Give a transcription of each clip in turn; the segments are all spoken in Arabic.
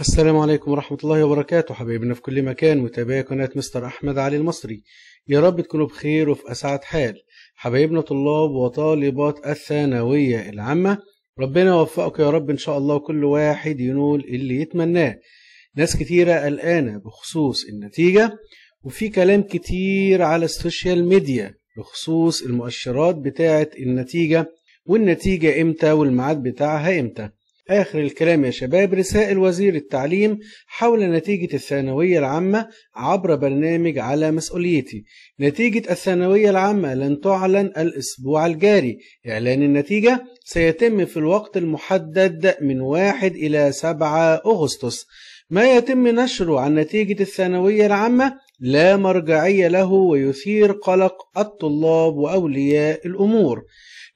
السلام عليكم ورحمة الله وبركاته حبايبنا في كل مكان متابعي قناة مستر أحمد علي المصري يا رب تكونوا بخير وفي أسعد حال حبايبنا طلاب وطالبات الثانوية العامة ربنا يوفقك يا رب إن شاء الله وكل واحد ينول اللي يتمناه ناس كتيرة قلقانة بخصوص النتيجة وفي كلام كتير على السوشيال ميديا بخصوص المؤشرات بتاعة النتيجة والنتيجة إمتى والميعاد بتاعها إمتى آخر الكلام يا شباب رسائل وزير التعليم حول نتيجة الثانوية العامة عبر برنامج على مسؤوليتي نتيجة الثانوية العامة لن تعلن الأسبوع الجاري إعلان النتيجة سيتم في الوقت المحدد من 1 إلى 7 أغسطس ما يتم نشره عن نتيجة الثانوية العامة لا مرجعية له ويثير قلق الطلاب وأولياء الأمور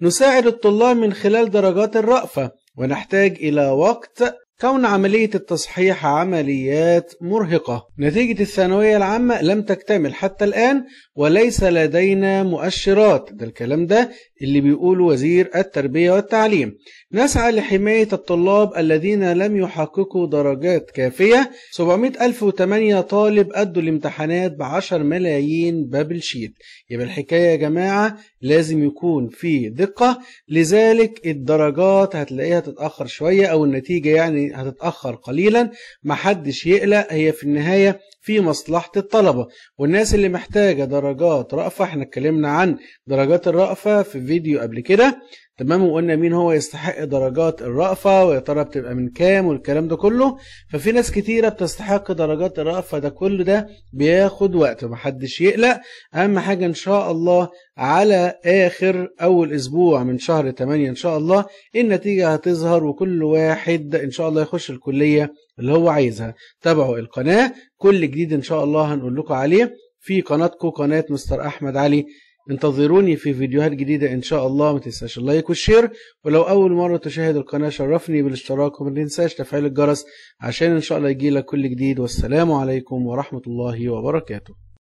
نساعد الطلاب من خلال درجات الرأفة ونحتاج إلى وقت كون عملية التصحيح عمليات مرهقة نتيجة الثانوية العامة لم تكتمل حتى الآن وليس لدينا مؤشرات ده الكلام ده اللي بيقوله وزير التربية والتعليم نسعى لحماية الطلاب الذين لم يحققوا درجات كافية 700008 طالب أدوا الامتحانات ب 10 ملايين بابل شيت يبقى الحكاية يا جماعة لازم يكون في دقة لذلك الدرجات هتلاقيها تتأخر شوية أو النتيجة يعني هتتأخر قليلا محدش يقلق هي في النهاية في مصلحة الطلبة والناس اللي محتاجة درجات رأفة احنا اتكلمنا عن درجات الرأفة في فيديو قبل كده تمام وقلنا مين هو يستحق درجات الرأفة ويا ترى بتبقى من كام والكلام ده كله ففي ناس كتيرة بتستحق درجات الرأفة ده كل ده بياخد وقت محدش يقلق أهم حاجة إن شاء الله على آخر أول أسبوع من شهر 8 إن شاء الله النتيجة هتظهر وكل واحد إن شاء الله يخش الكلية اللي هو عايزها تابعوا القناة كل جديد ان شاء الله هنقول لكم عليه في قناتكم قناه مستر احمد علي انتظروني في فيديوهات جديدة إن شاء الله ما تنساش اللايك والشير ولو أول مرة تشاهد القناة شرفني بالاشتراك وما تنساش تفعيل الجرس عشان إن شاء الله يجيلك كل جديد والسلام عليكم ورحمة الله وبركاته